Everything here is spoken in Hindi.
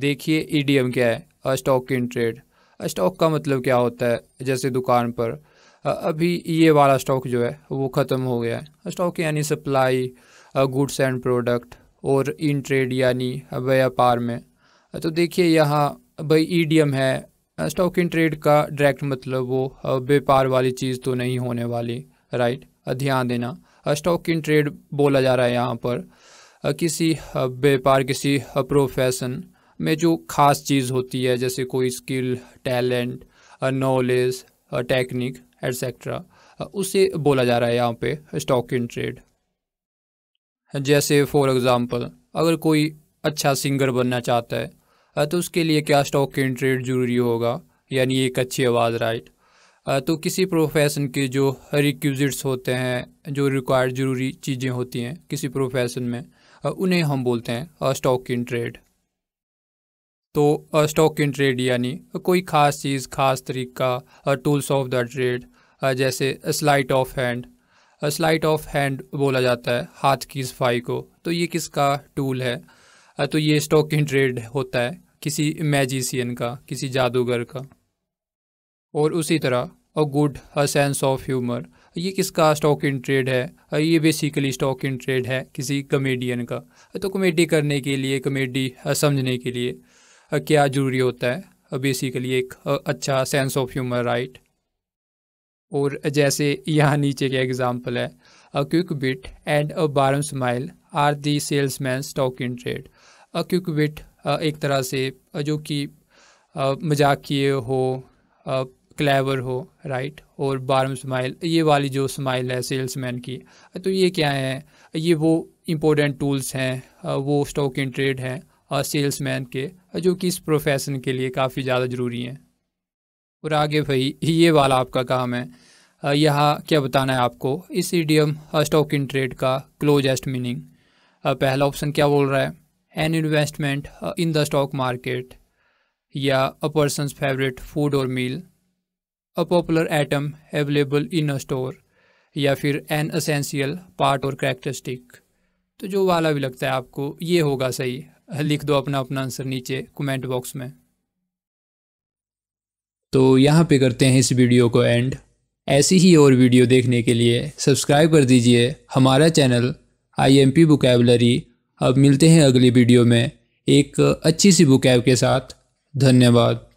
देखिए ईडीएम e क्या है स्टॉक इन ट्रेड स्टॉक का मतलब क्या होता है जैसे दुकान पर अभी ये वाला स्टॉक जो है वो ख़त्म हो गया है स्टॉक यानी सप्लाई गुड्स एंड प्रोडक्ट और इन ट्रेड यानी व्यापार में तो देखिए यहाँ भाई ईडीएम e है स्टॉक इन ट्रेड का डायरेक्ट मतलब वो व्यापार वाली चीज़ तो नहीं होने वाली राइट ध्यान देना स्टॉक इन ट्रेड बोला जा रहा है यहाँ पर किसी व्यापार किसी प्रोफेशन में जो खास चीज़ होती है जैसे कोई skill talent knowledge technique etcetera उसे बोला जा रहा है यहाँ पे स्टॉक इन ट्रेड जैसे फॉर एग्ज़ाम्पल अगर कोई अच्छा सिंगर बनना चाहता है तो उसके लिए क्या स्टॉक इन ट्रेड ज़रूरी होगा यानी एक अच्छी आवाज़ राइट तो किसी प्रोफेशन के जो रिक्विजिट्स होते हैं जो रिक्वायर्ड ज़रूरी चीज़ें होती हैं किसी प्रोफेशन में उन्हें हम बोलते हैं स्टॉक इन ट्रेड तो स्टॉक इन ट्रेड यानी कोई ख़ास चीज़ ख़ास तरीका टूल्स ऑफ द ट्रेड जैसे sleight of hand sleight of hand बोला जाता है हाथ की सफाई को तो ये किसका टूल है तो ये स्टॉक इन ट्रेड होता है किसी मैजिशियन का किसी जादूगर का और उसी तरह a good sense of humour ये किसका स्टॉक इन ट्रेड है ये बेसिकली स्टॉक इन ट्रेड है किसी कमेडियन का तो कॉमेडी करने के लिए कॉमेडी समझने के लिए क्या ज़रूरी होता है बेसिकली एक अच्छा सेंस ऑफ ह्यूमर राइट और जैसे यहाँ नीचे का एग्जाम्पल है a quick bit and a warm smile are the salesman stock in trade a quick bit एक तरह से जो कि मजाकिए हो क्लेवर हो राइट और बारम स्माइल ये वाली जो स्माइल है सेल्समैन की तो ये क्या है ये वो इम्पोर्टेंट टूल्स हैं वो स्टॉक इन ट्रेड हैं और सेल्समैन के जो कि इस प्रोफेशन के लिए काफ़ी ज़्यादा ज़रूरी हैं और आगे भाई ये वाला आपका काम है यहाँ क्या बताना है आपको इस ईडियम स्टॉक इन ट्रेड का क्लोजेस्ट मीनिंग पहला ऑप्शन क्या बोल रहा है an investment in the stock market या अ पर्सन फेवरेट फूड और meal a popular item available in a store या फिर एन असेंशियल पार्ट और करेक्टरिस्टिक तो जो वाला भी लगता है आपको ये होगा सही लिख दो अपना अपना आंसर नीचे कमेंट बॉक्स में तो यहाँ पे करते हैं इस वीडियो को एंड ऐसी ही और वीडियो देखने के लिए सब्सक्राइब कर दीजिए हमारा channel I M P vocabulary अब मिलते हैं अगली वीडियो में एक अच्छी सी बुकैब के साथ धन्यवाद